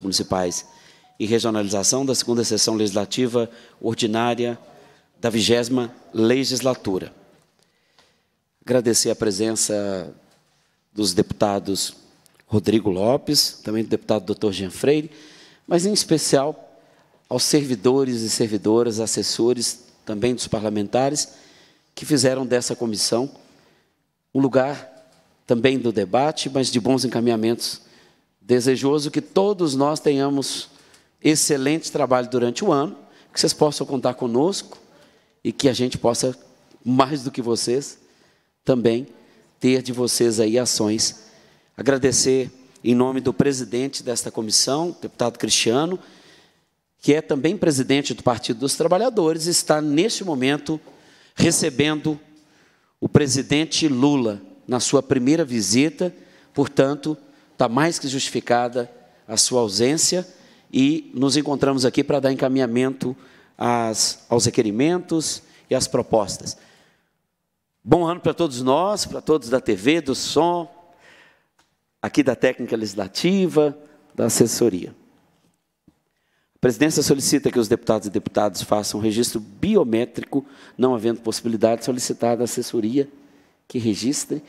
municipais e regionalização da segunda sessão legislativa ordinária da vigésima legislatura. Agradecer a presença dos deputados Rodrigo Lopes, também do deputado doutor Jean Freire, mas em especial aos servidores e servidoras, assessores também dos parlamentares, que fizeram dessa comissão um lugar também do debate, mas de bons encaminhamentos Desejoso que todos nós tenhamos excelente trabalho durante o ano, que vocês possam contar conosco e que a gente possa, mais do que vocês, também ter de vocês aí ações. Agradecer em nome do presidente desta comissão, deputado Cristiano, que é também presidente do Partido dos Trabalhadores, está neste momento recebendo o presidente Lula na sua primeira visita, portanto, está mais que justificada a sua ausência e nos encontramos aqui para dar encaminhamento às, aos requerimentos e às propostas. Bom ano para todos nós, para todos da TV, do som, aqui da técnica legislativa, da assessoria. A presidência solicita que os deputados e deputadas façam um registro biométrico, não havendo possibilidade de solicitar da assessoria que registre,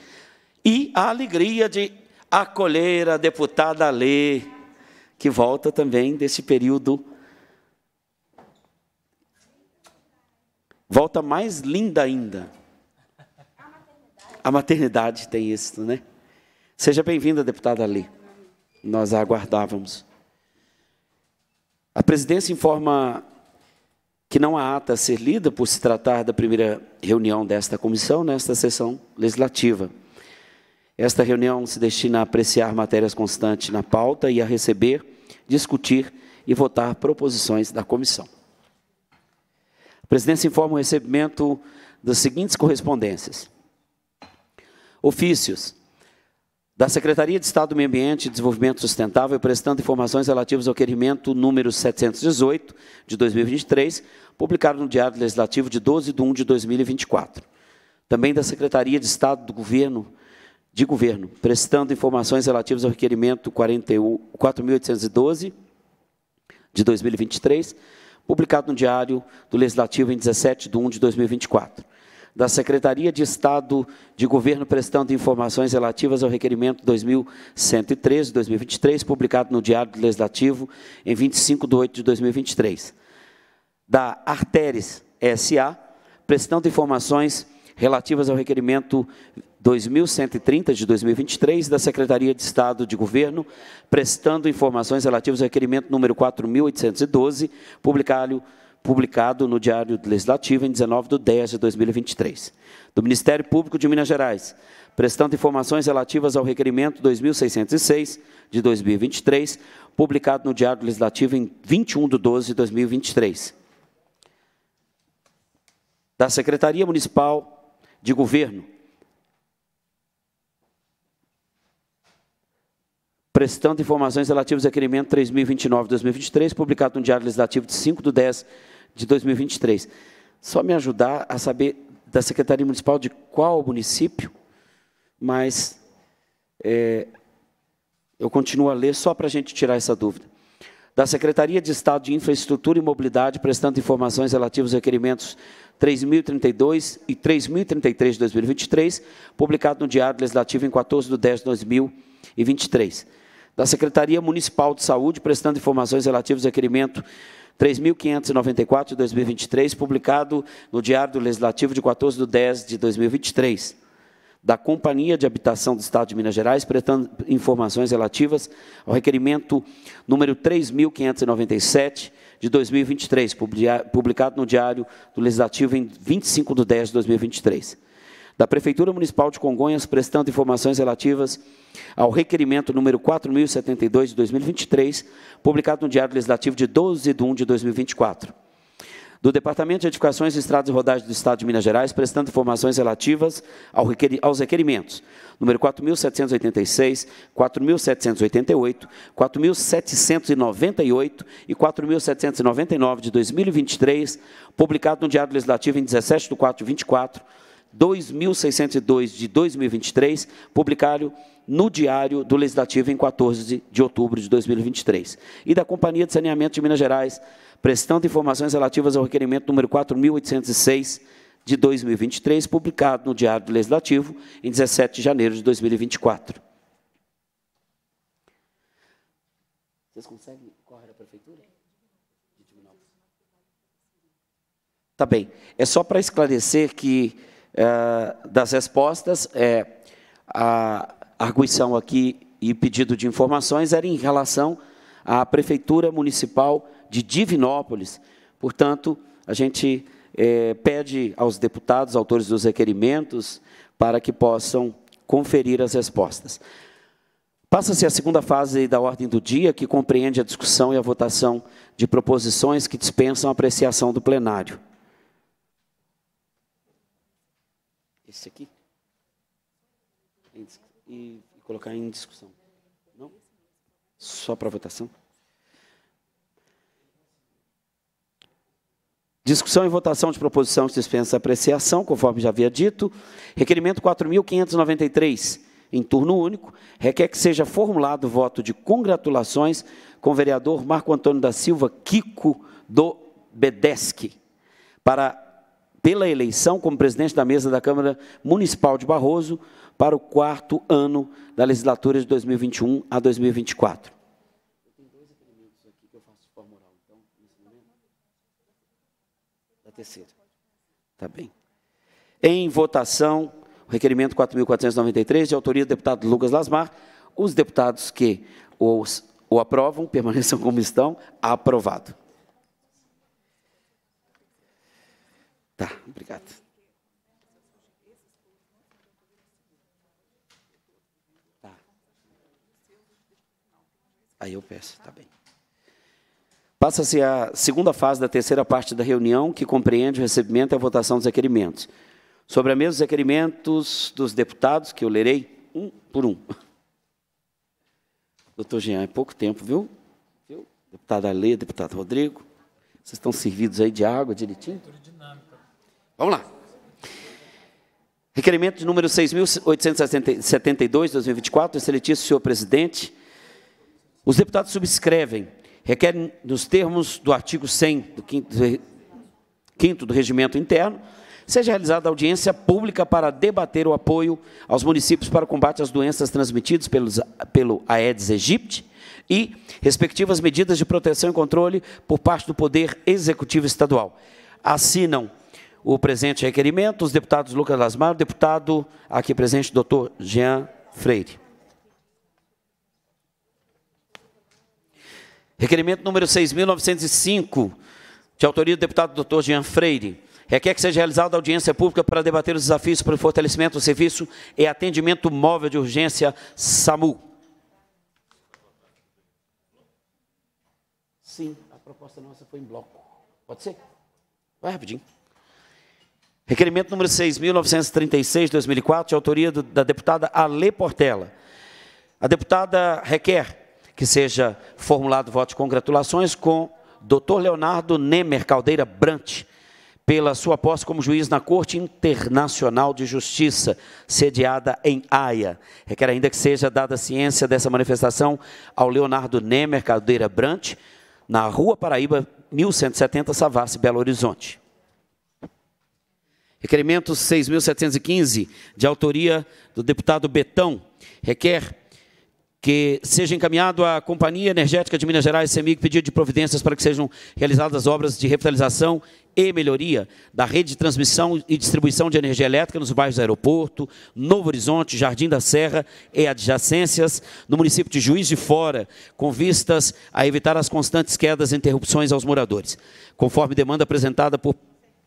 e a alegria de acolher a deputada Alê, que volta também desse período. Volta mais linda ainda. A maternidade, tem isso, né? Seja bem-vinda, deputada Alê. Nós a aguardávamos. A presidência informa que não há ata a ser lida por se tratar da primeira reunião desta comissão nesta sessão legislativa. Esta reunião se destina a apreciar matérias constantes na pauta e a receber, discutir e votar proposições da comissão. A presidência informa o recebimento das seguintes correspondências: ofícios da Secretaria de Estado do Meio Ambiente e Desenvolvimento Sustentável, prestando informações relativas ao requerimento número 718 de 2023, publicado no Diário Legislativo de 12 de 1 de 2024. Também da Secretaria de Estado do Governo de governo, prestando informações relativas ao requerimento 4.812 de 2023, publicado no Diário do Legislativo em 17 de 1 de 2024. Da Secretaria de Estado de Governo, prestando informações relativas ao requerimento 2113 de 2023, publicado no Diário do Legislativo em 25 de 8 de 2023. Da Arteres SA, prestando informações relativas ao requerimento 2130 de 2023 da Secretaria de Estado de Governo, prestando informações relativas ao requerimento número 4812, publicado publicado no Diário Legislativo em 19 de 10 de 2023, do Ministério Público de Minas Gerais, prestando informações relativas ao requerimento 2606 de 2023, publicado no Diário Legislativo em 21 de 12 de 2023, da Secretaria Municipal de governo. Prestando informações relativas ao requerimento 3029-2023, publicado no Diário Legislativo de 5 de 10 de 2023. Só me ajudar a saber da Secretaria Municipal de qual município, mas é, eu continuo a ler só para a gente tirar essa dúvida da Secretaria de Estado de Infraestrutura e Mobilidade, prestando informações relativas aos requerimentos 3032 e 3033 de 2023, publicado no Diário Legislativo em 14 de 10 de 2023. Da Secretaria Municipal de Saúde, prestando informações relativas ao requerimento 3.594 de 2023, publicado no Diário Legislativo de 14 de 10 de 2023 da Companhia de Habitação do Estado de Minas Gerais, prestando informações relativas ao requerimento número 3.597 de 2023, publicado no Diário do Legislativo em 25 de 10 de 2023. Da Prefeitura Municipal de Congonhas, prestando informações relativas ao requerimento número 4.072 de 2023, publicado no Diário Legislativo de 12 de 1 de 2024 do Departamento de Edificações, Estradas e Rodagens do Estado de Minas Gerais, prestando informações relativas aos requerimentos número 4.786, 4.788, 4.798 e 4.799 de 2023, publicado no Diário Legislativo em 17 de 4 de 24, 2.602 de 2023, publicado no Diário do Legislativo em 14 de outubro de 2023, e da Companhia de Saneamento de Minas Gerais, prestando informações relativas ao requerimento número 4806 de 2023, publicado no Diário do Legislativo em 17 de janeiro de 2024. Vocês conseguem correr a prefeitura? Tá bem. É só para esclarecer que eh, das respostas é a arguição aqui e pedido de informações era em relação à Prefeitura Municipal de Divinópolis. Portanto, a gente é, pede aos deputados, autores dos requerimentos, para que possam conferir as respostas. Passa-se a segunda fase da ordem do dia, que compreende a discussão e a votação de proposições que dispensam a apreciação do plenário. Esse aqui? e, e colocar em discussão. Não? Só para votação? Discussão e votação de proposição de dispensa apreciação, conforme já havia dito. Requerimento 4.593, em turno único, requer que seja formulado o voto de congratulações com o vereador Marco Antônio da Silva Kiko do Bedesc, para, pela eleição como presidente da mesa da Câmara Municipal de Barroso, para o quarto ano da legislatura de 2021 a 2024. Então, terceira. Tá bem. Em votação, o requerimento 4.493, de autoria do deputado Lucas Lasmar. Os deputados que os, o aprovam, permaneçam como estão. Aprovado. Tá, obrigado. Aí eu peço, tá bem. Passa-se a segunda fase da terceira parte da reunião, que compreende o recebimento e a votação dos requerimentos. Sobre a mesa, os requerimentos dos deputados, que eu lerei um por um. Doutor Jean, é pouco tempo, viu? viu? Deputado Alê, deputado Rodrigo. Vocês estão servidos aí de água direitinho? Vamos lá. Requerimento de número 6.872, 2024, excelentíssimo senhor presidente, os deputados subscrevem, requerem, nos termos do artigo 100 do 5 do Regimento Interno, seja realizada audiência pública para debater o apoio aos municípios para o combate às doenças transmitidas pelos, pelo Aedes aegypti e respectivas medidas de proteção e controle por parte do Poder Executivo Estadual. Assinam o presente requerimento os deputados Lucas Lasmar, o deputado aqui presente, doutor Jean Freire. Requerimento número 6.905, de autoria do deputado Dr. Jean Freire. Requer que seja realizada audiência pública para debater os desafios para o fortalecimento do serviço e atendimento móvel de urgência SAMU. Sim, a proposta nossa foi em bloco. Pode ser? Vai rapidinho. Requerimento número 6.936, 2004, de autoria do, da deputada Ale Portela. A deputada requer que seja formulado voto de congratulações com Dr. Leonardo Nemer Caldeira Brant, pela sua posse como juiz na Corte Internacional de Justiça, sediada em Haia. Requer ainda que seja dada ciência dessa manifestação ao Leonardo Nemer Caldeira Brant, na Rua Paraíba, 1170, Savassi, Belo Horizonte. Requerimento 6.715, de autoria do deputado Betão, requer que seja encaminhado à Companhia Energética de Minas Gerais, CEMIG, pedido de providências para que sejam realizadas obras de revitalização e melhoria da rede de transmissão e distribuição de energia elétrica nos bairros do Aeroporto, Novo Horizonte, Jardim da Serra e adjacências, no município de Juiz de Fora, com vistas a evitar as constantes quedas e interrupções aos moradores, conforme demanda apresentada por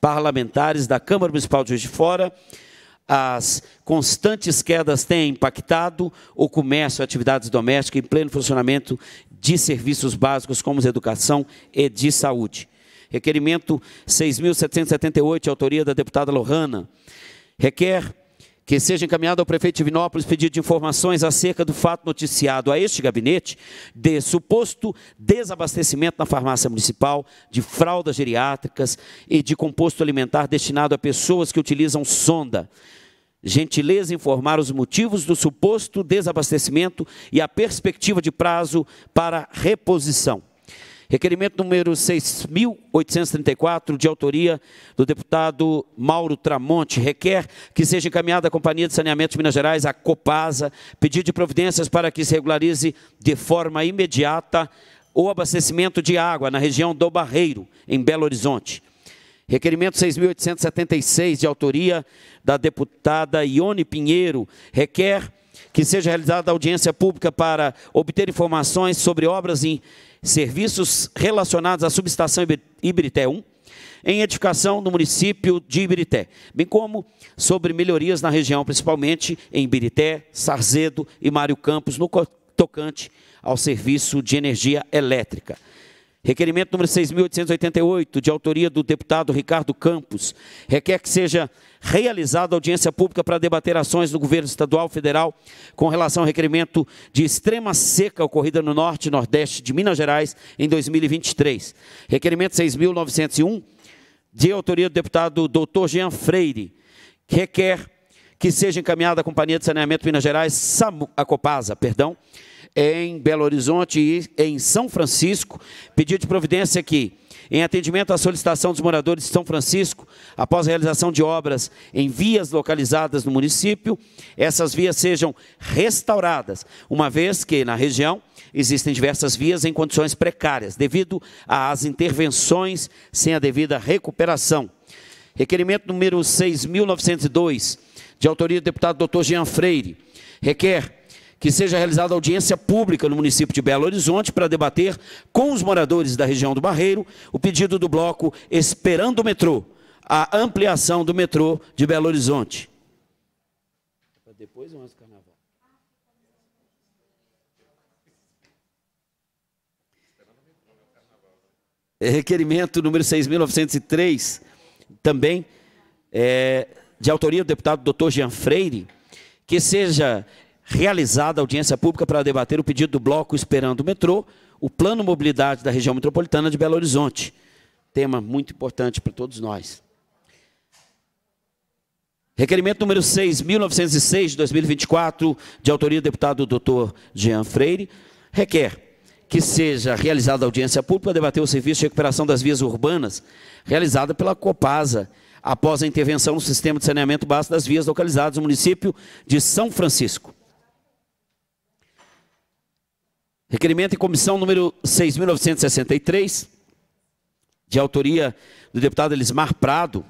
parlamentares da Câmara Municipal de Juiz de Fora as constantes quedas têm impactado o comércio, atividades domésticas em pleno funcionamento de serviços básicos como educação e de saúde. Requerimento 6.778, autoria da deputada Lohana. Requer que seja encaminhado ao prefeito de Vinópolis pedido de informações acerca do fato noticiado a este gabinete de suposto desabastecimento na farmácia municipal de fraldas geriátricas e de composto alimentar destinado a pessoas que utilizam sonda. Gentileza informar os motivos do suposto desabastecimento e a perspectiva de prazo para reposição. Requerimento número 6.834, de autoria do deputado Mauro Tramonte, requer que seja encaminhada à Companhia de Saneamento de Minas Gerais, a Copasa, pedido de providências para que se regularize de forma imediata o abastecimento de água na região do Barreiro, em Belo Horizonte. Requerimento 6.876, de autoria da deputada Ione Pinheiro, requer que seja realizada audiência pública para obter informações sobre obras em serviços relacionados à subestação Ibirité 1, em edificação no município de Ibirité, bem como sobre melhorias na região, principalmente em Ibirité, Sarzedo e Mário Campos, no tocante ao serviço de energia elétrica. Requerimento número 6.888, de autoria do deputado Ricardo Campos, requer que seja realizada audiência pública para debater ações do governo estadual federal com relação ao requerimento de extrema seca ocorrida no norte e nordeste de Minas Gerais em 2023. Requerimento 6.901, de autoria do deputado Dr. Jean Freire, requer que seja encaminhada à Companhia de Saneamento Minas Gerais, SAMU, a Copasa, perdão, em Belo Horizonte e em São Francisco. Pedido de providência aqui. Em atendimento à solicitação dos moradores de São Francisco, após a realização de obras em vias localizadas no município, essas vias sejam restauradas, uma vez que na região existem diversas vias em condições precárias, devido às intervenções sem a devida recuperação. Requerimento número 6.902, de autoria do deputado Dr. Jean Freire, requer que seja realizada audiência pública no município de Belo Horizonte para debater com os moradores da região do Barreiro o pedido do bloco Esperando o Metrô, a ampliação do metrô de Belo Horizonte. Depois ou antes do carnaval? É, requerimento número 6.903, também é, de autoria do deputado doutor Jean Freire, que seja realizada audiência pública para debater o pedido do bloco Esperando o Metrô, o Plano Mobilidade da Região Metropolitana de Belo Horizonte. Tema muito importante para todos nós. Requerimento número 6, 1906, de 2024, de autoria do deputado doutor Jean Freire, requer que seja realizada audiência pública para debater o serviço de recuperação das vias urbanas realizada pela Copasa, após a intervenção no sistema de saneamento básico das vias localizadas no município de São Francisco. Requerimento em comissão número 6.963, de autoria do deputado Elismar Prado,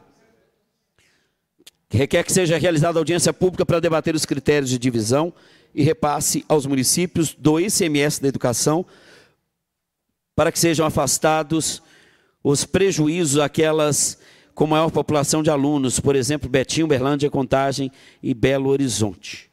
requer que seja realizada audiência pública para debater os critérios de divisão e repasse aos municípios do ICMS da educação, para que sejam afastados os prejuízos àquelas com maior população de alunos, por exemplo, Betim, Uberlândia, Contagem e Belo Horizonte.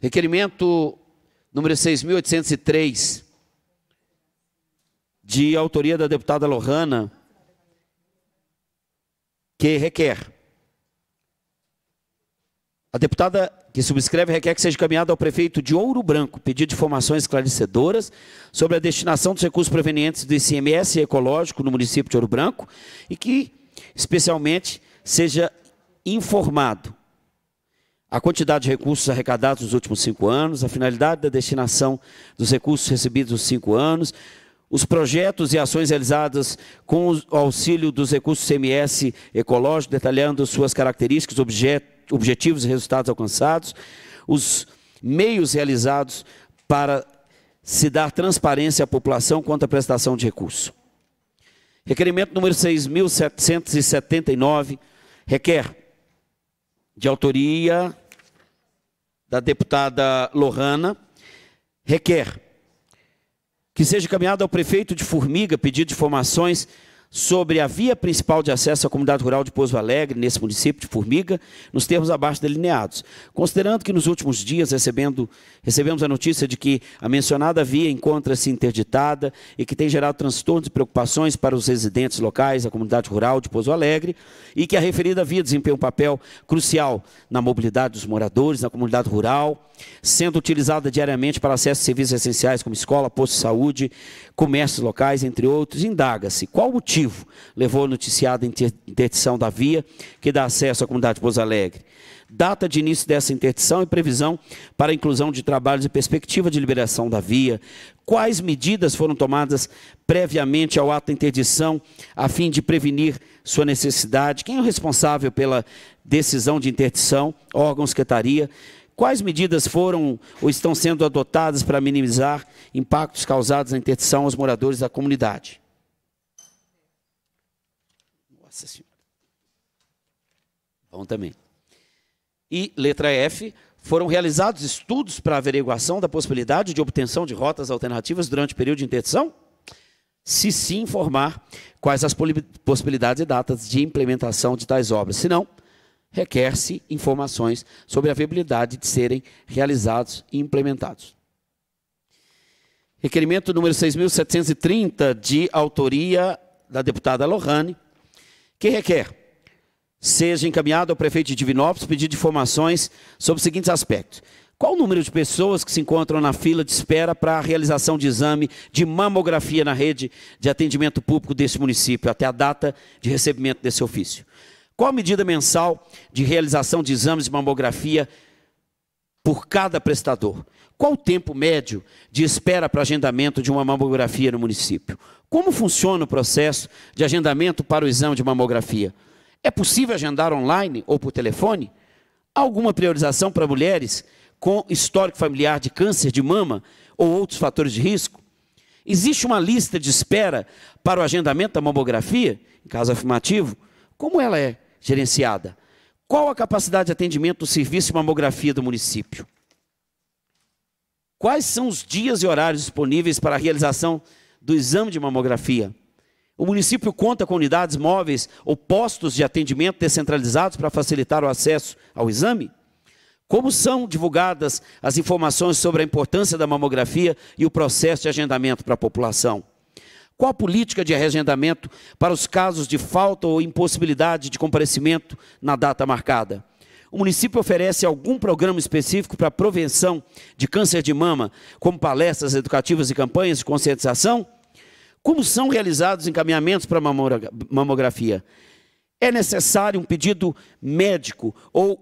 Requerimento número 6.803, de autoria da deputada Lohana, que requer. A deputada que subscreve requer que seja encaminhado ao prefeito de Ouro Branco pedido de informações esclarecedoras sobre a destinação dos recursos provenientes do ICMS ecológico no município de Ouro Branco e que, especialmente, seja informado a quantidade de recursos arrecadados nos últimos cinco anos, a finalidade da destinação dos recursos recebidos nos cinco anos, os projetos e ações realizadas com o auxílio dos recursos CMS ecológico, detalhando suas características, objet objetivos e resultados alcançados, os meios realizados para se dar transparência à população quanto à prestação de recurso. Requerimento número 6.779 requer de autoria da deputada Lohana, requer que seja encaminhado ao prefeito de Formiga pedido de informações sobre a via principal de acesso à comunidade rural de Pouso Alegre, nesse município de Formiga, nos termos abaixo delineados. Considerando que nos últimos dias recebendo, recebemos a notícia de que a mencionada via encontra-se interditada e que tem gerado transtornos e preocupações para os residentes locais, a comunidade rural de Pouso Alegre, e que a referida via desempenha um papel crucial na mobilidade dos moradores, na comunidade rural, sendo utilizada diariamente para acesso a serviços essenciais como escola, posto de saúde, comércios locais, entre outros, indaga-se qual o motivo motivo levou a interdição da via que dá acesso à comunidade de Pouso Alegre. Data de início dessa interdição e previsão para a inclusão de trabalhos e perspectiva de liberação da via. Quais medidas foram tomadas previamente ao ato da interdição a fim de prevenir sua necessidade? Quem é o responsável pela decisão de interdição? Órgão, secretaria? Quais medidas foram ou estão sendo adotadas para minimizar impactos causados na interdição aos moradores da comunidade? Nossa Senhora. Bom também. E letra F, foram realizados estudos para averiguação da possibilidade de obtenção de rotas alternativas durante o período de interdição? Se sim, informar quais as possibilidades e datas de implementação de tais obras. Se não, requer-se informações sobre a viabilidade de serem realizados e implementados. Requerimento número 6.730, de autoria da deputada Lohane, que requer seja encaminhado ao prefeito de Divinópolis pedido de informações sobre os seguintes aspectos. Qual o número de pessoas que se encontram na fila de espera para a realização de exame de mamografia na rede de atendimento público desse município até a data de recebimento desse ofício? Qual a medida mensal de realização de exames de mamografia por cada prestador? Qual o tempo médio de espera para agendamento de uma mamografia no município? Como funciona o processo de agendamento para o exame de mamografia? É possível agendar online ou por telefone? Há alguma priorização para mulheres com histórico familiar de câncer de mama ou outros fatores de risco? Existe uma lista de espera para o agendamento da mamografia? Em caso afirmativo, como ela é gerenciada? Qual a capacidade de atendimento do serviço de mamografia do município? Quais são os dias e horários disponíveis para a realização do exame de mamografia? O município conta com unidades móveis ou postos de atendimento descentralizados para facilitar o acesso ao exame? Como são divulgadas as informações sobre a importância da mamografia e o processo de agendamento para a população? Qual a política de agendamento para os casos de falta ou impossibilidade de comparecimento na data marcada? O município oferece algum programa específico para a prevenção de câncer de mama, como palestras educativas e campanhas de conscientização? Como são realizados encaminhamentos para mamografia? É necessário um pedido médico ou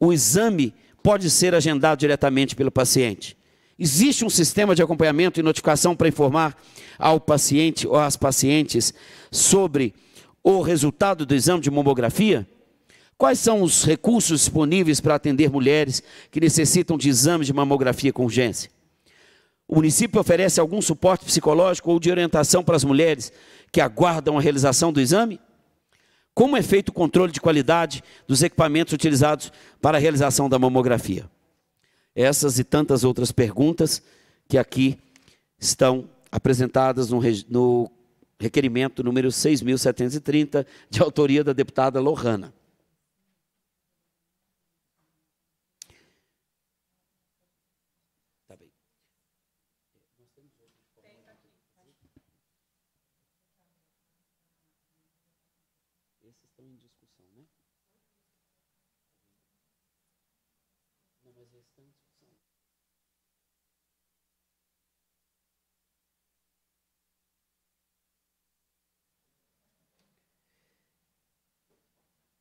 o exame pode ser agendado diretamente pelo paciente? Existe um sistema de acompanhamento e notificação para informar ao paciente ou às pacientes sobre o resultado do exame de mamografia? Quais são os recursos disponíveis para atender mulheres que necessitam de exames de mamografia com urgência? O município oferece algum suporte psicológico ou de orientação para as mulheres que aguardam a realização do exame? Como é feito o controle de qualidade dos equipamentos utilizados para a realização da mamografia? Essas e tantas outras perguntas que aqui estão apresentadas no, no requerimento número 6.730, de autoria da deputada Lohana.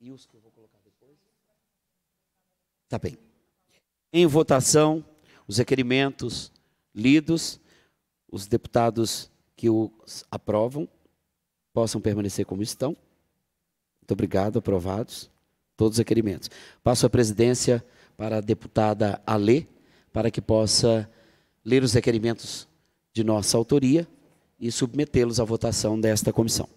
E os que eu vou colocar depois? Tá bem. Em votação, os requerimentos lidos, os deputados que os aprovam possam permanecer como estão. Muito obrigado, aprovados todos os requerimentos. Passo a presidência para a deputada Alê, para que possa ler os requerimentos de nossa autoria e submetê-los à votação desta comissão.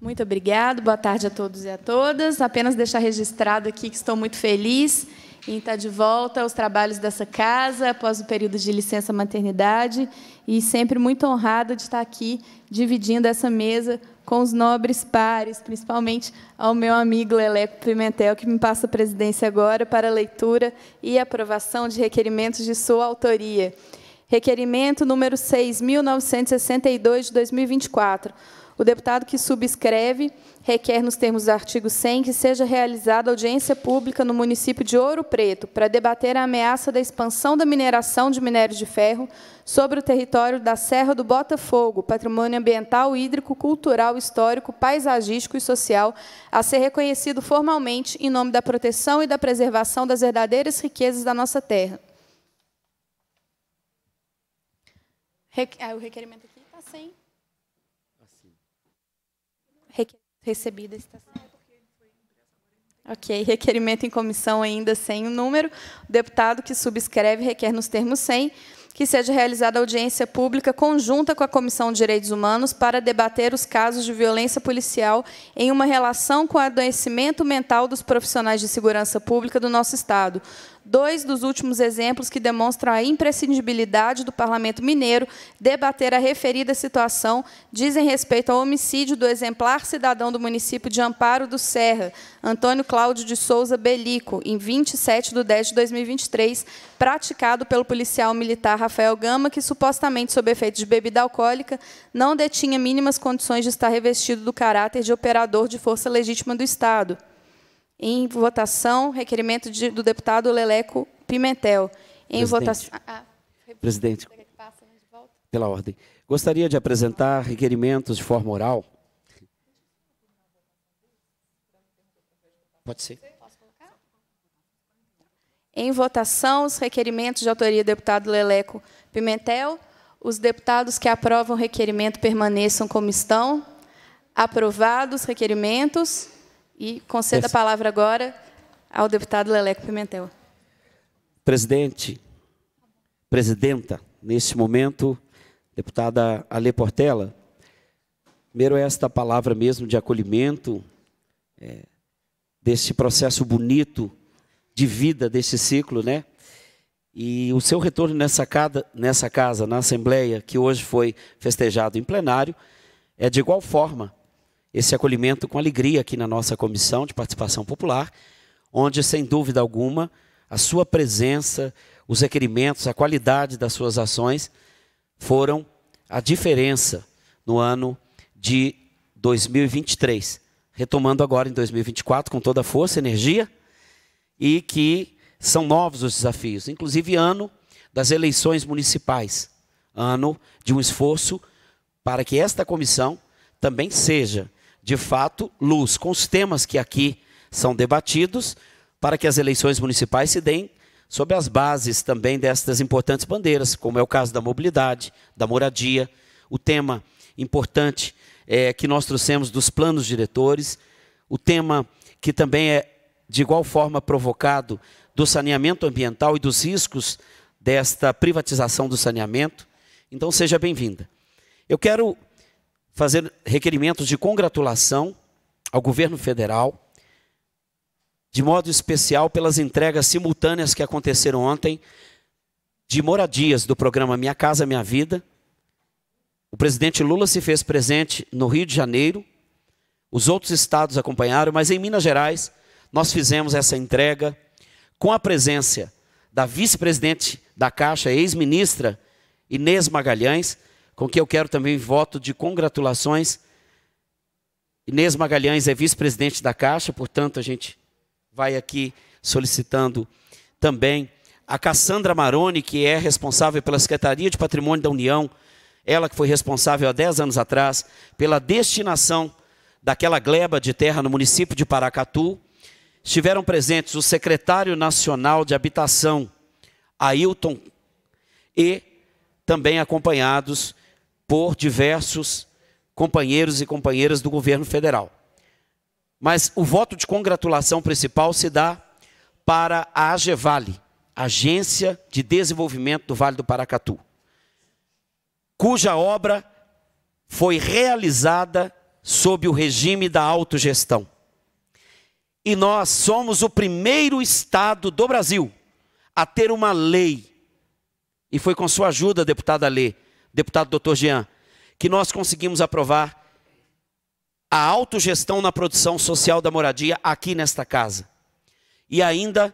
Muito obrigado, boa tarde a todos e a todas. Apenas deixar registrado aqui que estou muito feliz em estar de volta aos trabalhos dessa casa após o período de licença maternidade e sempre muito honrada de estar aqui dividindo essa mesa com os nobres pares, principalmente ao meu amigo Leleco Pimentel, que me passa a presidência agora para leitura e aprovação de requerimentos de sua autoria. Requerimento número 6.962, de 2024, o deputado que subscreve requer, nos termos do artigo 100, que seja realizada audiência pública no município de Ouro Preto para debater a ameaça da expansão da mineração de minérios de ferro sobre o território da Serra do Botafogo, patrimônio ambiental, hídrico, cultural, histórico, paisagístico e social, a ser reconhecido formalmente em nome da proteção e da preservação das verdadeiras riquezas da nossa terra. ah, o requerimento aqui está sem... Recebida tá Ok, requerimento em comissão ainda sem o número. O deputado que subscreve requer nos termos 100 que seja realizada audiência pública conjunta com a Comissão de Direitos Humanos para debater os casos de violência policial em uma relação com o adoecimento mental dos profissionais de segurança pública do nosso Estado, dois dos últimos exemplos que demonstram a imprescindibilidade do Parlamento Mineiro debater a referida situação dizem respeito ao homicídio do exemplar cidadão do município de Amparo do Serra, Antônio Cláudio de Souza Belico, em 27 de 10 de 2023, praticado pelo policial militar Rafael Gama, que supostamente, sob efeito de bebida alcoólica, não detinha mínimas condições de estar revestido do caráter de operador de força legítima do Estado. Em votação, requerimento de, do deputado Leleco Pimentel. Em Presidente. votação. Ah, ah Presidente. Pela ordem. Gostaria de apresentar requerimentos de forma oral. Pode ser. Em votação, os requerimentos de autoria do deputado Leleco Pimentel. Os deputados que aprovam o requerimento permaneçam como estão. Aprovados os requerimentos. E concedo a palavra agora ao deputado Leleco Pimentel. Presidente, presidenta, neste momento, deputada Ale Portela, primeiro é esta palavra mesmo de acolhimento, é, processo bonito de vida, deste ciclo, né? E o seu retorno nessa nessa casa, na Assembleia, que hoje foi festejado em plenário, é de igual forma esse acolhimento com alegria aqui na nossa comissão de participação popular, onde, sem dúvida alguma, a sua presença, os requerimentos, a qualidade das suas ações foram a diferença no ano de 2023. Retomando agora em 2024 com toda a força, energia, e que são novos os desafios, inclusive ano das eleições municipais, ano de um esforço para que esta comissão também seja de fato, luz com os temas que aqui são debatidos, para que as eleições municipais se deem sob as bases também destas importantes bandeiras, como é o caso da mobilidade, da moradia, o tema importante é, que nós trouxemos dos planos diretores, o tema que também é de igual forma provocado do saneamento ambiental e dos riscos desta privatização do saneamento. Então, seja bem-vinda. Eu quero fazer requerimentos de congratulação ao governo federal, de modo especial pelas entregas simultâneas que aconteceram ontem de moradias do programa Minha Casa Minha Vida. O presidente Lula se fez presente no Rio de Janeiro, os outros estados acompanharam, mas em Minas Gerais nós fizemos essa entrega com a presença da vice-presidente da Caixa, ex-ministra Inês Magalhães, com que eu quero também voto de congratulações. Inês Magalhães é vice-presidente da Caixa, portanto, a gente vai aqui solicitando também a Cassandra Maroni, que é responsável pela Secretaria de Patrimônio da União, ela que foi responsável há 10 anos atrás pela destinação daquela gleba de terra no município de Paracatu. Estiveram presentes o secretário nacional de habitação, Ailton, e também acompanhados por diversos companheiros e companheiras do governo federal. Mas o voto de congratulação principal se dá para a AGEVALE, Agência de Desenvolvimento do Vale do Paracatu, cuja obra foi realizada sob o regime da autogestão. E nós somos o primeiro estado do Brasil a ter uma lei, e foi com sua ajuda, deputada Lê, deputado doutor Jean, que nós conseguimos aprovar a autogestão na produção social da moradia aqui nesta casa. E ainda,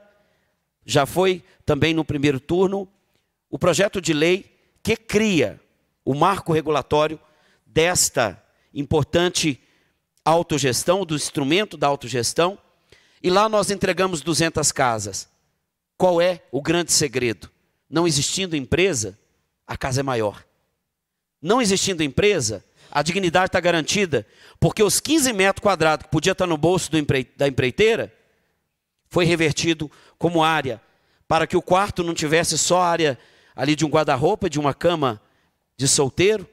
já foi também no primeiro turno, o projeto de lei que cria o marco regulatório desta importante autogestão, do instrumento da autogestão, e lá nós entregamos 200 casas. Qual é o grande segredo? Não existindo empresa, a casa é maior. Não existindo empresa, a dignidade está garantida, porque os 15 metros quadrados que podia estar no bolso empre... da empreiteira foi revertido como área, para que o quarto não tivesse só área ali de um guarda-roupa, de uma cama de solteiro,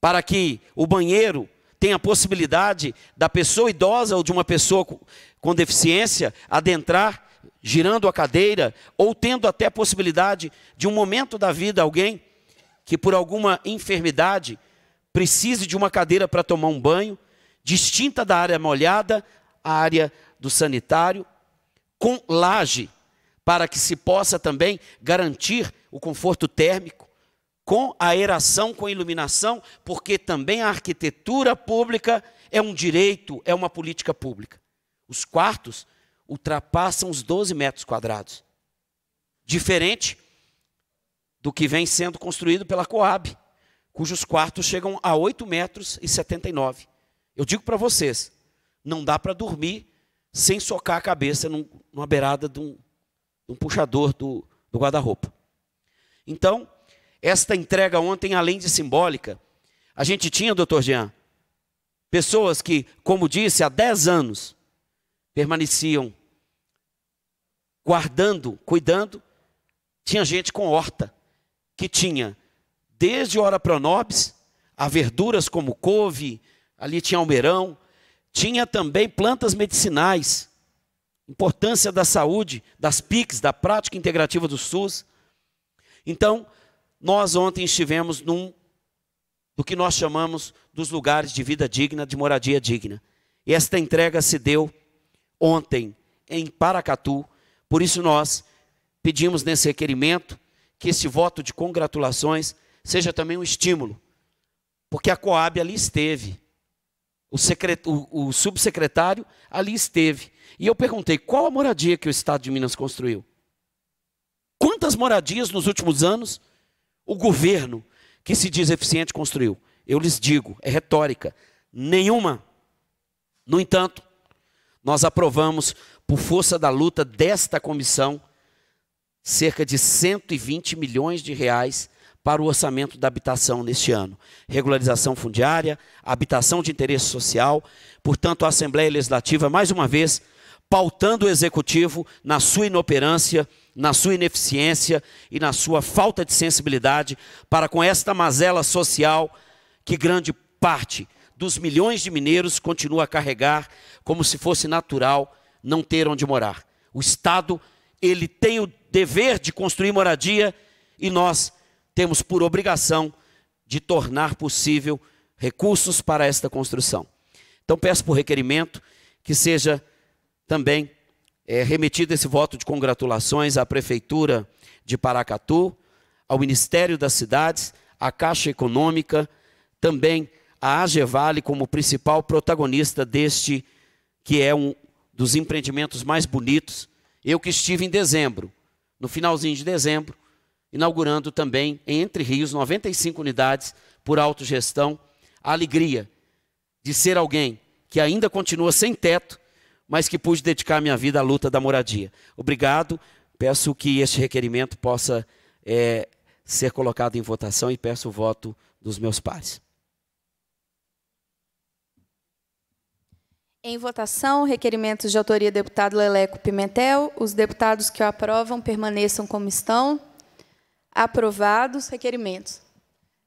para que o banheiro tenha a possibilidade da pessoa idosa ou de uma pessoa com deficiência adentrar girando a cadeira ou tendo até a possibilidade de um momento da vida alguém que por alguma enfermidade precise de uma cadeira para tomar um banho, distinta da área molhada, a área do sanitário, com laje, para que se possa também garantir o conforto térmico, com aeração, com iluminação, porque também a arquitetura pública é um direito, é uma política pública. Os quartos ultrapassam os 12 metros quadrados. Diferente do que vem sendo construído pela Coab, cujos quartos chegam a 8 metros e 79. Eu digo para vocês, não dá para dormir sem socar a cabeça num, numa beirada de um, de um puxador do, do guarda-roupa. Então, esta entrega ontem, além de simbólica, a gente tinha, doutor Jean, pessoas que, como disse, há 10 anos permaneciam guardando, cuidando. Tinha gente com horta que tinha desde ora pronobis, a verduras como couve, ali tinha almeirão, tinha também plantas medicinais, importância da saúde, das PICs, da prática integrativa do SUS. Então, nós ontem estivemos num do que nós chamamos dos lugares de vida digna, de moradia digna. E esta entrega se deu ontem em Paracatu, por isso nós pedimos nesse requerimento que esse voto de congratulações seja também um estímulo, porque a Coab ali esteve, o, secret, o, o subsecretário ali esteve. E eu perguntei qual a moradia que o Estado de Minas construiu. Quantas moradias nos últimos anos o governo que se diz eficiente construiu? Eu lhes digo, é retórica, nenhuma. No entanto, nós aprovamos, por força da luta desta comissão, cerca de 120 milhões de reais para o orçamento da habitação neste ano. Regularização fundiária, habitação de interesse social. Portanto, a Assembleia Legislativa, mais uma vez, pautando o executivo na sua inoperância, na sua ineficiência e na sua falta de sensibilidade para com esta mazela social que grande parte dos milhões de mineiros continua a carregar como se fosse natural não ter onde morar. O Estado, ele tem o dever de construir moradia e nós temos por obrigação de tornar possível recursos para esta construção. Então peço por requerimento que seja também é, remetido esse voto de congratulações à Prefeitura de Paracatu, ao Ministério das Cidades, à Caixa Econômica, também à Agevale como principal protagonista deste que é um dos empreendimentos mais bonitos. Eu que estive em dezembro no finalzinho de dezembro, inaugurando também em Entre Rios 95 unidades por autogestão. A alegria de ser alguém que ainda continua sem teto, mas que pude dedicar minha vida à luta da moradia. Obrigado. Peço que este requerimento possa é, ser colocado em votação e peço o voto dos meus pares. Em votação, requerimentos de autoria do deputado Leleco Pimentel. Os deputados que o aprovam permaneçam como estão. Aprovados requerimentos.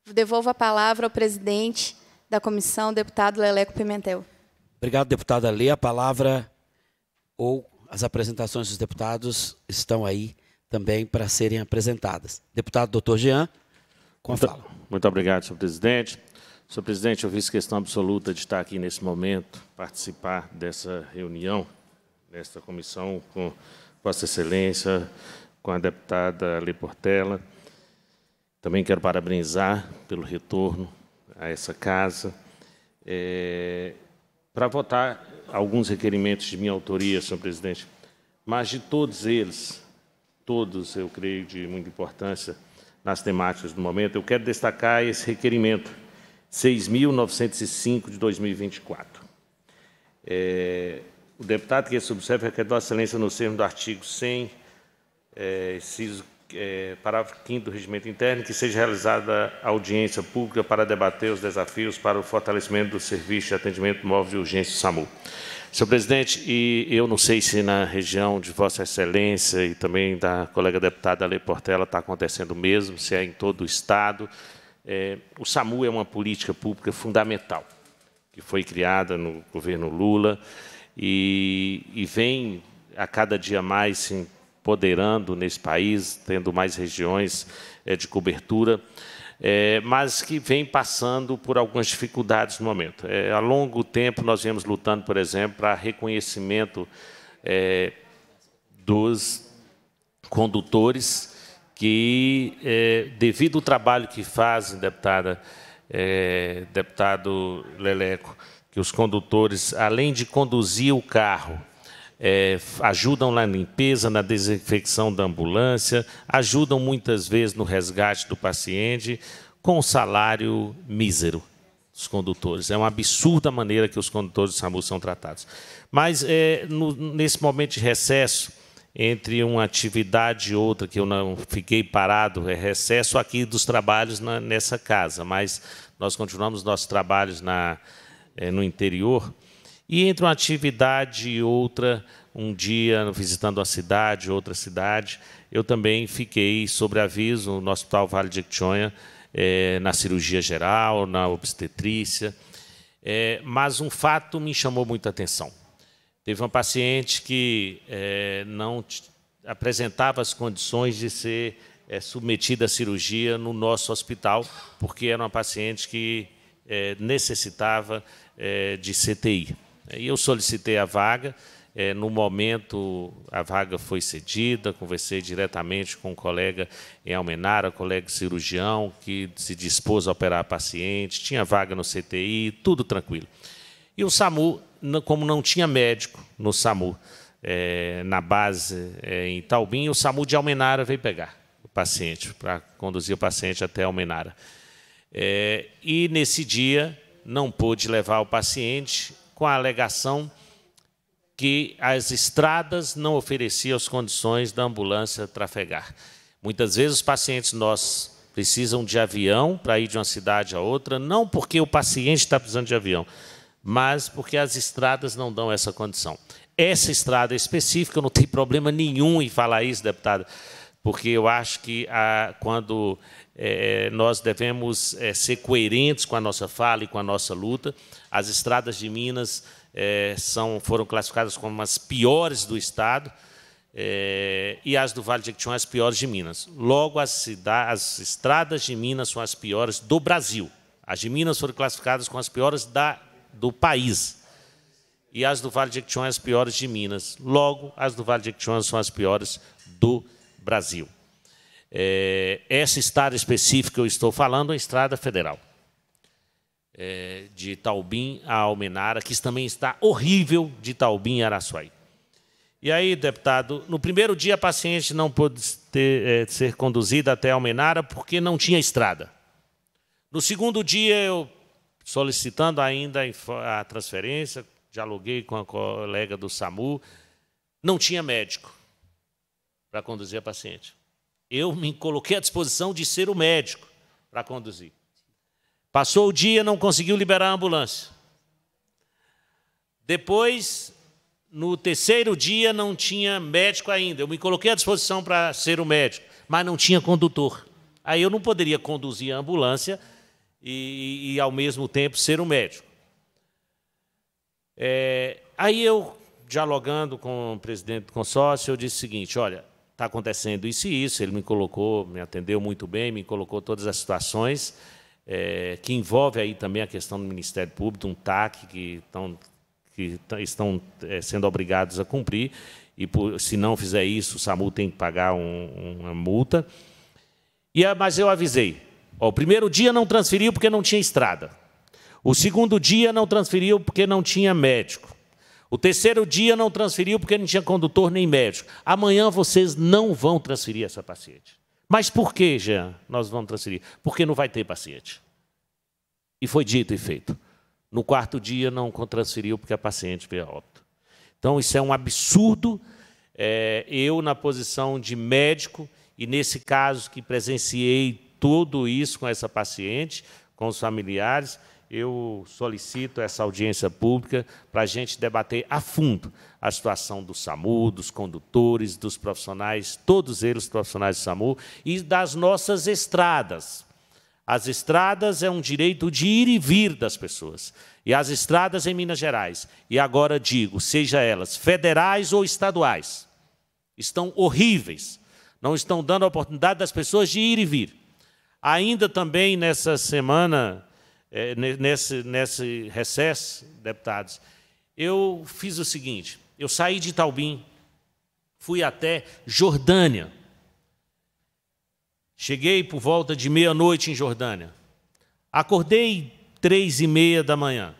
Devolvo a palavra ao presidente da comissão, deputado Leleco Pimentel. Obrigado, deputada Lê. A palavra ou as apresentações dos deputados estão aí também para serem apresentadas. Deputado doutor Jean, com a muito, fala. Muito obrigado, senhor presidente. Senhor presidente, eu fiz questão absoluta de estar aqui nesse momento, participar dessa reunião, desta comissão com Vossa Excelência, com a deputada Lê Portela. Também quero parabenizar pelo retorno a essa casa. É, para votar alguns requerimentos de minha autoria, senhor presidente, mas de todos eles, todos eu creio de muita importância nas temáticas do momento, eu quero destacar esse requerimento 6.905 de 2024. É, o deputado que subserve requer Vossa Excelência, no termo do artigo 100, é, inciso, é, parágrafo 5 do Regimento Interno, que seja realizada audiência pública para debater os desafios para o fortalecimento do serviço de atendimento móvel de urgência do SAMU. Senhor presidente, e eu não sei se na região de Vossa Excelência e também da colega deputada Ale Portela está acontecendo o mesmo, se é em todo o Estado, é, o SAMU é uma política pública fundamental, que foi criada no governo Lula e, e vem a cada dia mais se empoderando nesse país, tendo mais regiões é, de cobertura, é, mas que vem passando por algumas dificuldades no momento. É, longo tempo nós viemos lutando, por exemplo, para reconhecimento é, dos condutores que, é, devido ao trabalho que fazem, deputada, é, deputado Leleco, que os condutores, além de conduzir o carro, é, ajudam na limpeza, na desinfecção da ambulância, ajudam muitas vezes no resgate do paciente, com um salário mísero dos condutores. É uma absurda maneira que os condutores de SAMU são tratados. Mas, é, no, nesse momento de recesso, entre uma atividade e outra, que eu não fiquei parado, é recesso aqui dos trabalhos na, nessa casa, mas nós continuamos nossos trabalhos na, é, no interior. E entre uma atividade e outra, um dia visitando a cidade, outra cidade, eu também fiquei sobre aviso no Hospital Vale de Ictionha, é, eh, na cirurgia geral, na obstetrícia. É, mas um fato me chamou muita atenção. Teve uma paciente que é, não apresentava as condições de ser é, submetida à cirurgia no nosso hospital, porque era uma paciente que é, necessitava é, de CTI. E eu solicitei a vaga. É, no momento, a vaga foi cedida. Conversei diretamente com o colega em Almenara, colega cirurgião, que se dispôs a operar a paciente. Tinha vaga no CTI, tudo tranquilo. E o SAMU, como não tinha médico no SAMU, é, na base é, em Taubim, o SAMU de Almenara veio pegar o paciente, para conduzir o paciente até Almenara. É, e nesse dia não pôde levar o paciente com a alegação que as estradas não ofereciam as condições da ambulância trafegar. Muitas vezes os pacientes nossos precisam de avião para ir de uma cidade a outra, não porque o paciente está precisando de avião, mas porque as estradas não dão essa condição. Essa estrada específica, eu não tenho problema nenhum em falar isso, deputada, porque eu acho que a, ah, quando é, nós devemos é, ser coerentes com a nossa fala e com a nossa luta, as estradas de Minas é, são, foram classificadas como as piores do Estado, é, e as do Vale de Jequitinhonha as piores de Minas. Logo, as, as estradas de Minas são as piores do Brasil. As de Minas foram classificadas como as piores da do país. E as do Vale de Jequitinhonha as piores de Minas. Logo, as do Vale de Jequitinhonha são as piores do Brasil. É, essa estrada específica que eu estou falando é a estrada federal. É, de Taubim a Almenara, que também está horrível de Taubim a Araçuaí. E aí, deputado, no primeiro dia a paciente não pôde ter, é, ser conduzida até Almenara porque não tinha estrada. No segundo dia eu solicitando ainda a transferência, dialoguei com a colega do SAMU, não tinha médico para conduzir a paciente. Eu me coloquei à disposição de ser o médico para conduzir. Passou o dia, não conseguiu liberar a ambulância. Depois, no terceiro dia, não tinha médico ainda. Eu me coloquei à disposição para ser o médico, mas não tinha condutor. Aí eu não poderia conduzir a ambulância e, e ao mesmo tempo ser um médico. É, aí eu, dialogando com o presidente do consórcio, eu disse o seguinte: olha, está acontecendo isso e isso. Ele me colocou, me atendeu muito bem, me colocou todas as situações é, que envolve aí também a questão do Ministério Público, um TAC que estão que estão é, sendo obrigados a cumprir e por, se não fizer isso, o SAMU tem que pagar um, uma multa. E ah, mas eu avisei, o primeiro dia não transferiu porque não tinha estrada. O segundo dia não transferiu porque não tinha médico. O terceiro dia não transferiu porque não tinha condutor nem médico. Amanhã vocês não vão transferir essa paciente. Mas por que, Jean, nós vamos transferir? Porque não vai ter paciente. E foi dito e feito. No quarto dia não transferiu porque a paciente veio a óbito. Então isso é um absurdo. É, eu, na posição de médico, e nesse caso que presenciei tudo isso com essa paciente, com os familiares. Eu solicito essa audiência pública para a gente debater a fundo a situação do SAMU, dos condutores, dos profissionais, todos eles profissionais do SAMU, e das nossas estradas. As estradas é um direito de ir e vir das pessoas. E as estradas em Minas Gerais, e agora digo, seja elas federais ou estaduais, estão horríveis. Não estão dando a oportunidade das pessoas de ir e vir. Ainda também nessa semana, eh, nesse, nesse recesso, deputados, eu fiz o seguinte: eu saí de Taubim, fui até Jordânia. Cheguei por volta de meia-noite em Jordânia. Acordei três e meia da manhã.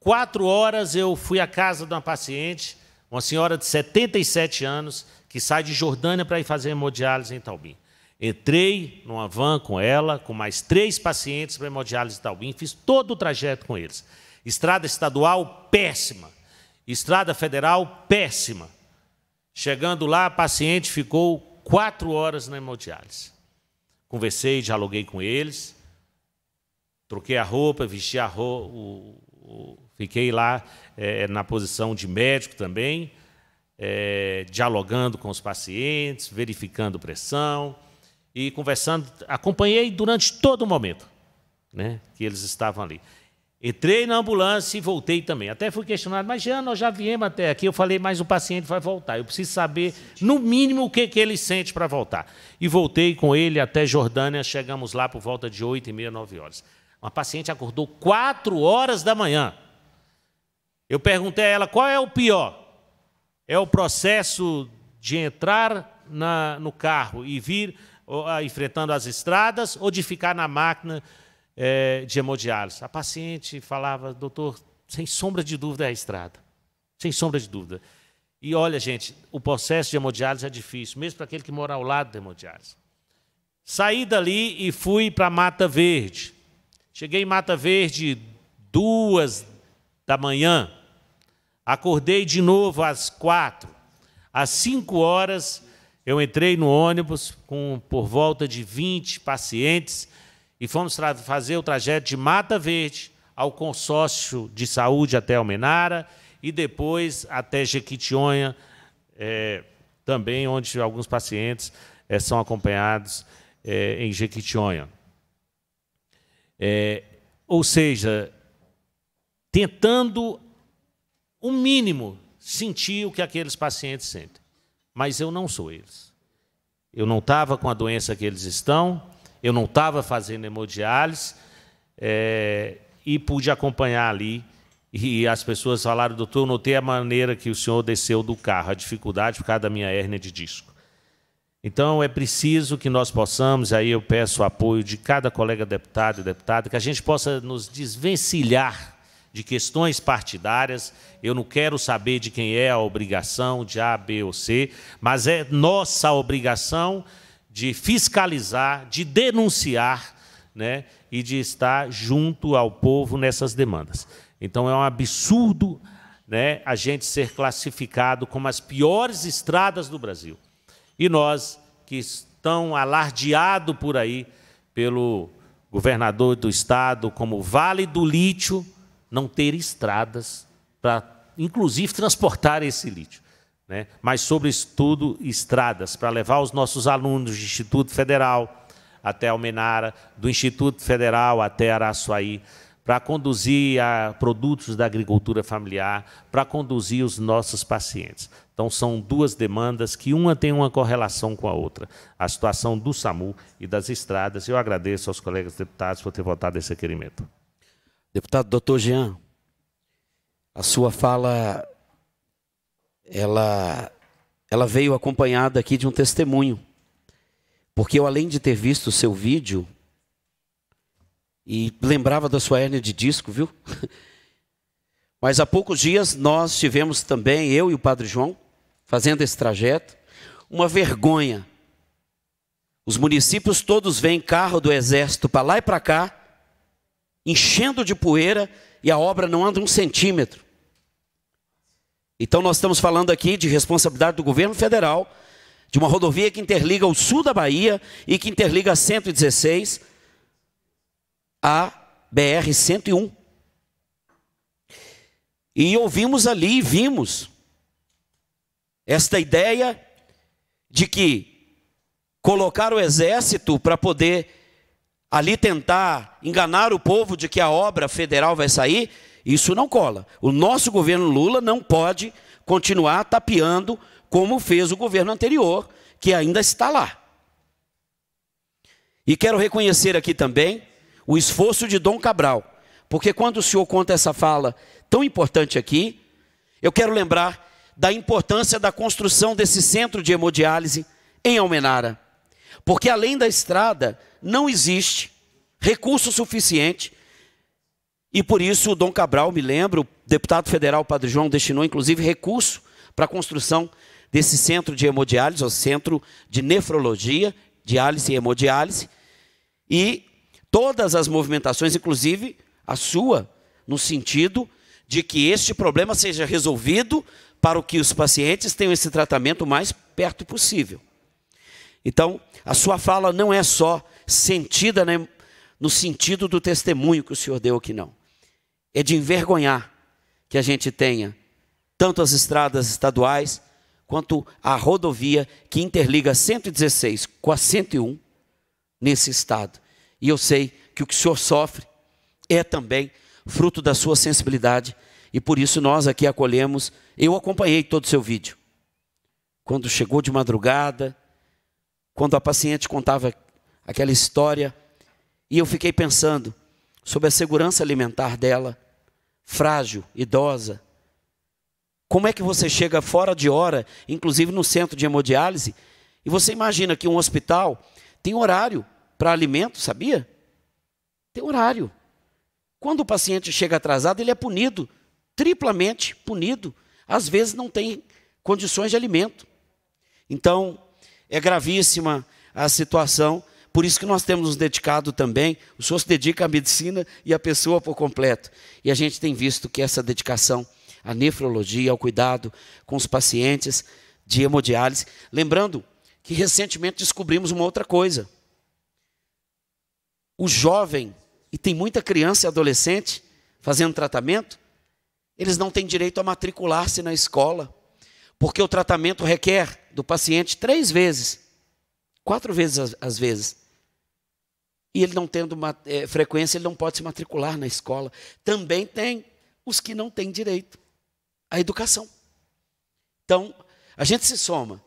Quatro horas eu fui à casa de uma paciente, uma senhora de 77 anos, que sai de Jordânia para ir fazer hemodiálise em Taubim. Entrei numa van com ela, com mais três pacientes para hemodiálise de Taubim, fiz todo o trajeto com eles. Estrada estadual, péssima. Estrada federal, péssima. Chegando lá, a paciente ficou quatro horas na hemodiálise. Conversei, dialoguei com eles, troquei a roupa, vesti a roupa, o, o, fiquei lá é, na posição de médico também, é, dialogando com os pacientes, verificando pressão e conversando, acompanhei durante todo o momento né, que eles estavam ali. Entrei na ambulância e voltei também. Até fui questionado, mas já nós já viemos até aqui. Eu falei, mas o paciente vai voltar. Eu preciso saber, no mínimo, o que, que ele sente para voltar. E voltei com ele até Jordânia. Chegamos lá por volta de 8 e meia, 9 horas. Uma paciente acordou 4 horas da manhã. Eu perguntei a ela qual é o pior. É o processo de entrar na, no carro e vir ou, ah, enfrentando as estradas ou de ficar na máquina é, de hemodiálise. A paciente falava, doutor, sem sombra de dúvida é a estrada. Sem sombra de dúvida. E olha, gente, o processo de hemodiálise é difícil, mesmo para aquele que mora ao lado da hemodiálise. Saí dali e fui para Mata Verde. Cheguei em Mata Verde duas da manhã. Acordei de novo às quatro. Às cinco horas, eu entrei no ônibus com por volta de 20 pacientes e fomos fazer o trajeto de Mata Verde ao consórcio de saúde até Almenara e depois até Jequitinhonha, é, também onde alguns pacientes é, são acompanhados é, em Jequitinhonha. É, ou seja, tentando o mínimo sentir o que aqueles pacientes sentem mas eu não sou eles. Eu não estava com a doença que eles estão, eu não estava fazendo hemodiálise é, e pude acompanhar ali. E as pessoas falaram, doutor, eu notei a maneira que o senhor desceu do carro, a dificuldade por causa da minha hérnia de disco. Então é preciso que nós possamos, aí eu peço o apoio de cada colega deputado e deputada, que a gente possa nos desvencilhar de questões partidárias. Eu não quero saber de quem é a obrigação de A, B ou C, mas é nossa obrigação de fiscalizar, de denunciar né, e de estar junto ao povo nessas demandas. Então é um absurdo né, a gente ser classificado como as piores estradas do Brasil. E nós, que estão alardeado por aí pelo governador do estado como Vale do Lítio, não ter estradas para, inclusive, transportar esse lítio. Né? Mas, sobretudo, estradas para levar os nossos alunos do Instituto Federal até Almenara, do Instituto Federal até Araçuaí, para conduzir a produtos da agricultura familiar, para conduzir os nossos pacientes. Então, são duas demandas que uma tem uma correlação com a outra. A situação do SAMU e das estradas. Eu agradeço aos colegas deputados por ter votado esse requerimento. Deputado doutor Jean, a sua fala ela ela veio acompanhada aqui de um testemunho. Porque eu além de ter visto o seu vídeo e lembrava da sua hérnia de disco, viu? Mas há poucos dias nós tivemos também eu e o Padre João fazendo esse trajeto, uma vergonha. Os municípios todos vêm carro do exército para lá e para cá enchendo de poeira e a obra não anda um centímetro. Então, nós estamos falando aqui de responsabilidade do governo federal, de uma rodovia que interliga o sul da Bahia e que interliga a 116 a BR-101. E ouvimos ali e vimos esta ideia de que colocar o exército para poder ali tentar enganar o povo de que a obra federal vai sair, isso não cola. O nosso governo Lula não pode continuar tapeando como fez o governo anterior, que ainda está lá. E quero reconhecer aqui também o esforço de Dom Cabral, porque quando o senhor conta essa fala tão importante aqui, eu quero lembrar da importância da construção desse centro de hemodiálise em Almenara. Porque além da estrada não existe recurso suficiente. E por isso o Dom Cabral, me lembro, deputado federal Padre João destinou inclusive recurso para a construção desse centro de hemodiálise, ou centro de nefrologia, diálise e hemodiálise. E todas as movimentações, inclusive a sua, no sentido de que este problema seja resolvido para que os pacientes tenham esse tratamento o mais perto possível. Então, a sua fala não é só sentida né, no sentido do testemunho que o Senhor deu aqui, não. É de envergonhar que a gente tenha tanto as estradas estaduais quanto a rodovia que interliga a 116 com a 101 nesse estado. E eu sei que o que o senhor sofre é também fruto da sua sensibilidade e por isso nós aqui acolhemos. Eu acompanhei todo o seu vídeo. Quando chegou de madrugada, quando a paciente contava aquela história, e eu fiquei pensando sobre a segurança alimentar dela, frágil, idosa. Como é que você chega fora de hora, inclusive no centro de hemodiálise, e você imagina que um hospital tem horário para alimento, sabia? Tem horário. Quando o paciente chega atrasado, ele é punido, triplamente punido. Às vezes não tem condições de alimento. Então, é gravíssima a situação. Por isso que nós temos nos dedicado também, o senhor se dedica à medicina e à pessoa por completo. E a gente tem visto que essa dedicação à nefrologia, ao cuidado com os pacientes de hemodiálise. Lembrando que recentemente descobrimos uma outra coisa. O jovem, e tem muita criança e adolescente fazendo tratamento, eles não têm direito a matricular-se na escola, porque o tratamento requer do paciente três vezes, quatro vezes às vezes. E ele não tendo uma, é, eh, frequência, ele não pode se matricular na escola. Também tem os que não têm direito à educação. Então, a gente se soma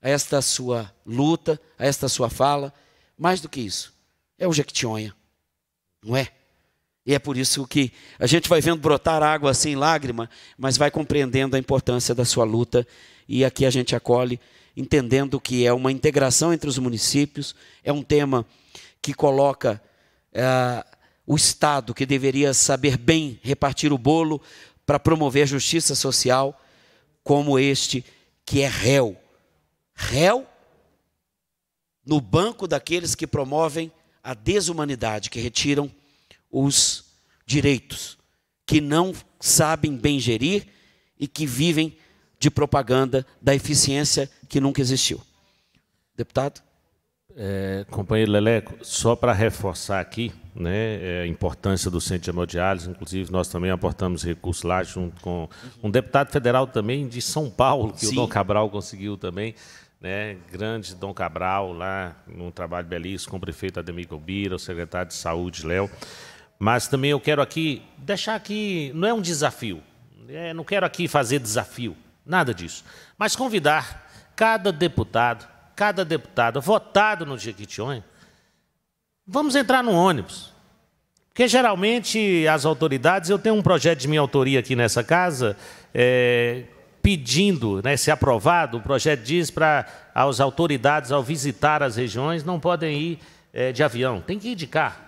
a esta sua luta, a esta sua fala. Mais do que isso, é o Jequitinhonha, não é? E é por isso que a gente vai vendo brotar água sem assim, lágrima, mas vai compreendendo a importância da sua luta e aqui a gente acolhe, entendendo que é uma integração entre os municípios, é um tema que coloca uh, o Estado, que deveria saber bem repartir o bolo para promover justiça social, como este que é réu. Réu no banco daqueles que promovem a desumanidade, que retiram os direitos, que não sabem bem gerir e que vivem de propaganda da eficiência que nunca existiu. Deputado? É, companheiro Leleco, só para reforçar aqui né, é, a importância do centro de hemodiálise, inclusive nós também aportamos recursos lá junto com um deputado federal também de São Paulo, que Sim. o Dom Cabral conseguiu também, né, grande Dom Cabral lá, num trabalho belíssimo com o prefeito Ademir Gobira, o secretário de Saúde, Léo. Mas também eu quero aqui deixar aqui, não é um desafio, é, não quero aqui fazer desafio, Nada disso. Mas convidar cada deputado, cada deputada votado no Jequitinhonha, vamos entrar no ônibus. Porque geralmente as autoridades, eu tenho um projeto de minha autoria aqui nessa casa, é, pedindo, né, se aprovado, o projeto diz para as autoridades, ao visitar as regiões, não podem ir é, de avião, tem que ir de carro.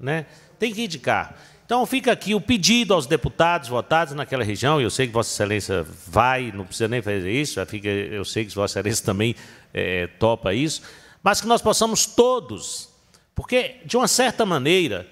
Né? Tem que ir de carro. Então fica aqui o pedido aos deputados votados naquela região, eu sei que Vossa Excelência vai, não precisa nem fazer isso, eu sei que Vossa Excelência também é, topa isso, mas que nós possamos todos, porque, de uma certa maneira,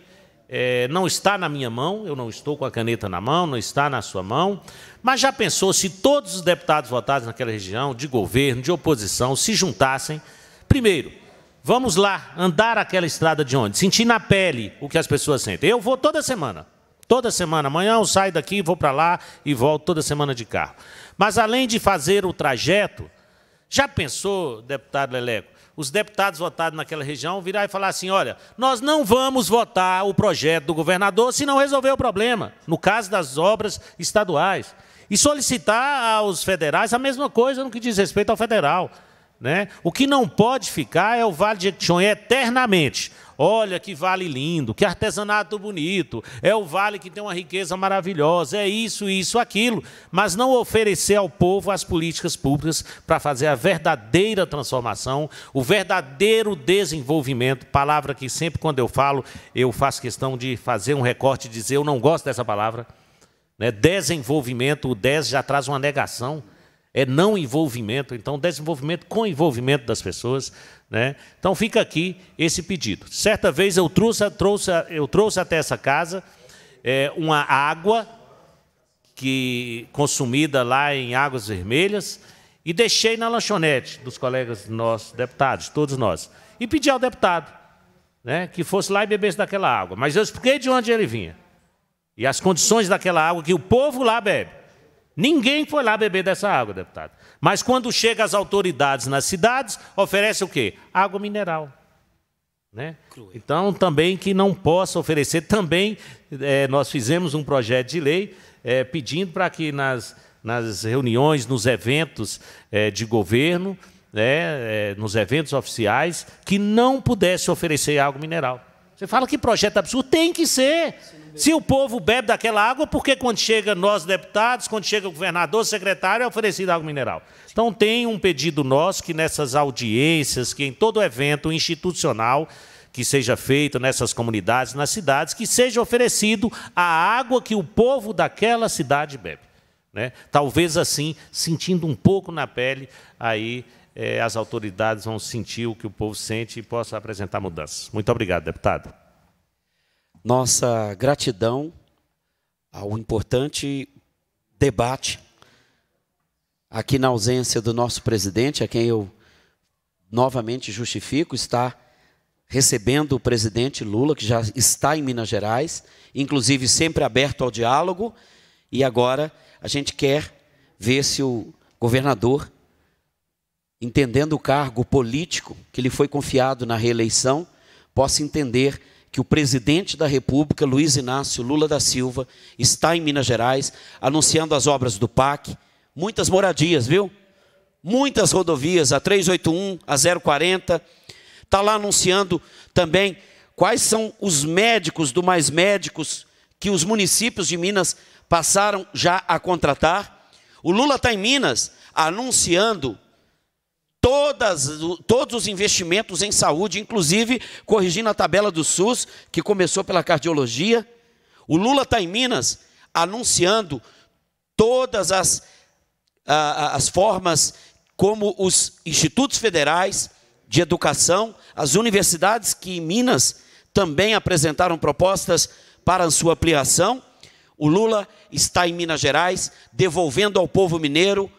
é, não está na minha mão, eu não estou com a caneta na mão, não está na sua mão, mas já pensou se todos os deputados votados naquela região, de governo, de oposição, se juntassem, primeiro, Vamos lá, andar aquela estrada de onde? Sentir na pele o que as pessoas sentem. Eu vou toda semana. Toda semana, amanhã eu saio daqui, vou para lá e volto toda semana de carro. Mas além de fazer o trajeto, já pensou, deputado Leleco, os deputados votados naquela região virar e falar assim: olha, nós não vamos votar o projeto do governador se não resolver o problema, no caso das obras estaduais. E solicitar aos federais a mesma coisa no que diz respeito ao federal. Né? O que não pode ficar é o Vale de Jequitinhonha eternamente. Olha que vale lindo, que artesanato bonito, é o vale que tem uma riqueza maravilhosa, é isso, isso, aquilo, mas não oferecer ao povo as políticas públicas para fazer a verdadeira transformação, o verdadeiro desenvolvimento, palavra que sempre quando eu falo, eu faço questão de fazer um recorte e dizer, eu não gosto dessa palavra. Né? Desenvolvimento, o 10 já traz uma negação é não envolvimento, então desenvolvimento com envolvimento das pessoas. Né? Então fica aqui esse pedido. Certa vez eu trouxe, trouxe eu trouxe até essa casa é, uma água que consumida lá em Águas Vermelhas e deixei na lanchonete dos colegas nossos, deputados, todos nós. E pedi ao deputado né, que fosse lá e bebesse daquela água. Mas eu expliquei de onde ele vinha. E as condições daquela água que o povo lá bebe. Ninguém foi lá beber dessa água, deputado. Mas quando chega as autoridades nas cidades, oferece o quê? Água mineral. Né? Então, também que não possa oferecer. Também é, nós fizemos um projeto de lei é, pedindo para que nas, nas reuniões, nos eventos é, de governo, né, nos eventos oficiais, que não pudesse oferecer água mineral. Você fala que projeto absurdo tem que ser. Sim. Se o povo bebe daquela água, por que quando chega nós deputados, quando chega o governador, secretário, é oferecida água mineral? Então tem um pedido nosso que nessas audiências, que em todo evento institucional que seja feito nessas comunidades, nas cidades, que seja oferecido a água que o povo daquela cidade bebe. Né? Talvez assim, sentindo um pouco na pele, aí eh, as autoridades vão sentir o que o povo sente e possa apresentar mudanças. Muito obrigado, deputado nossa gratidão ao importante debate aqui na ausência do nosso presidente, a quem eu novamente justifico, está recebendo o presidente Lula, que já está em Minas Gerais, inclusive sempre aberto ao diálogo, e agora a gente quer ver se o governador, entendendo o cargo político que lhe foi confiado na reeleição, possa entender que o presidente da República, Luiz Inácio Lula da Silva, está em Minas Gerais anunciando as obras do PAC, muitas moradias, viu? Muitas rodovias, a 381, a 040. Está lá anunciando também quais são os médicos do Mais Médicos que os municípios de Minas passaram já a contratar. O Lula está em Minas anunciando todas, todos os investimentos em saúde, inclusive corrigindo a tabela do SUS, que começou pela cardiologia. O Lula está em Minas anunciando todas as, as formas como os institutos federais de educação, as universidades que em Minas também apresentaram propostas para a sua ampliação. O Lula está em Minas Gerais, devolvendo ao povo mineiro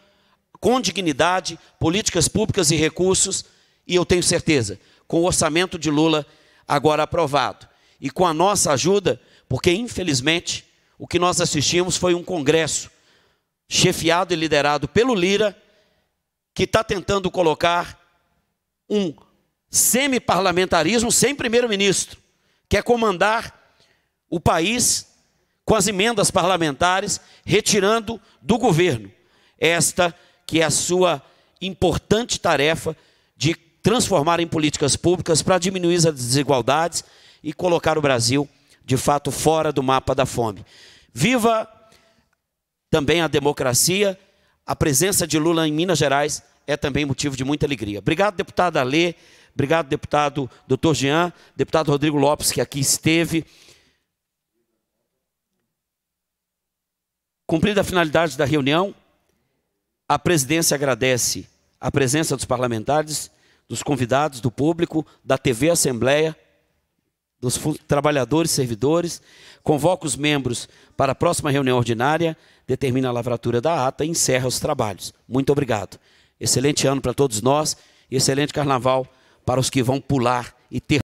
com dignidade, políticas públicas e recursos, e eu tenho certeza, com o orçamento de Lula agora aprovado. E com a nossa ajuda, porque infelizmente o que nós assistimos foi um congresso chefiado e liderado pelo Lira, que está tentando colocar um semi-parlamentarismo sem primeiro-ministro, que é comandar o país com as emendas parlamentares, retirando do governo esta que é a sua importante tarefa de transformar em políticas públicas para diminuir as desigualdades e colocar o Brasil, de fato, fora do mapa da fome. Viva também a democracia. A presença de Lula em Minas Gerais é também motivo de muita alegria. Obrigado, deputado Alê. Obrigado, deputado Dr. Jean, deputado Rodrigo Lopes, que aqui esteve. Cumprida a finalidade da reunião, a presidência agradece a presença dos parlamentares, dos convidados, do público, da TV Assembleia, dos trabalhadores e servidores, convoca os membros para a próxima reunião ordinária, determina a lavratura da ata e encerra os trabalhos. Muito obrigado. Excelente ano para todos nós e excelente carnaval para os que vão pular e ter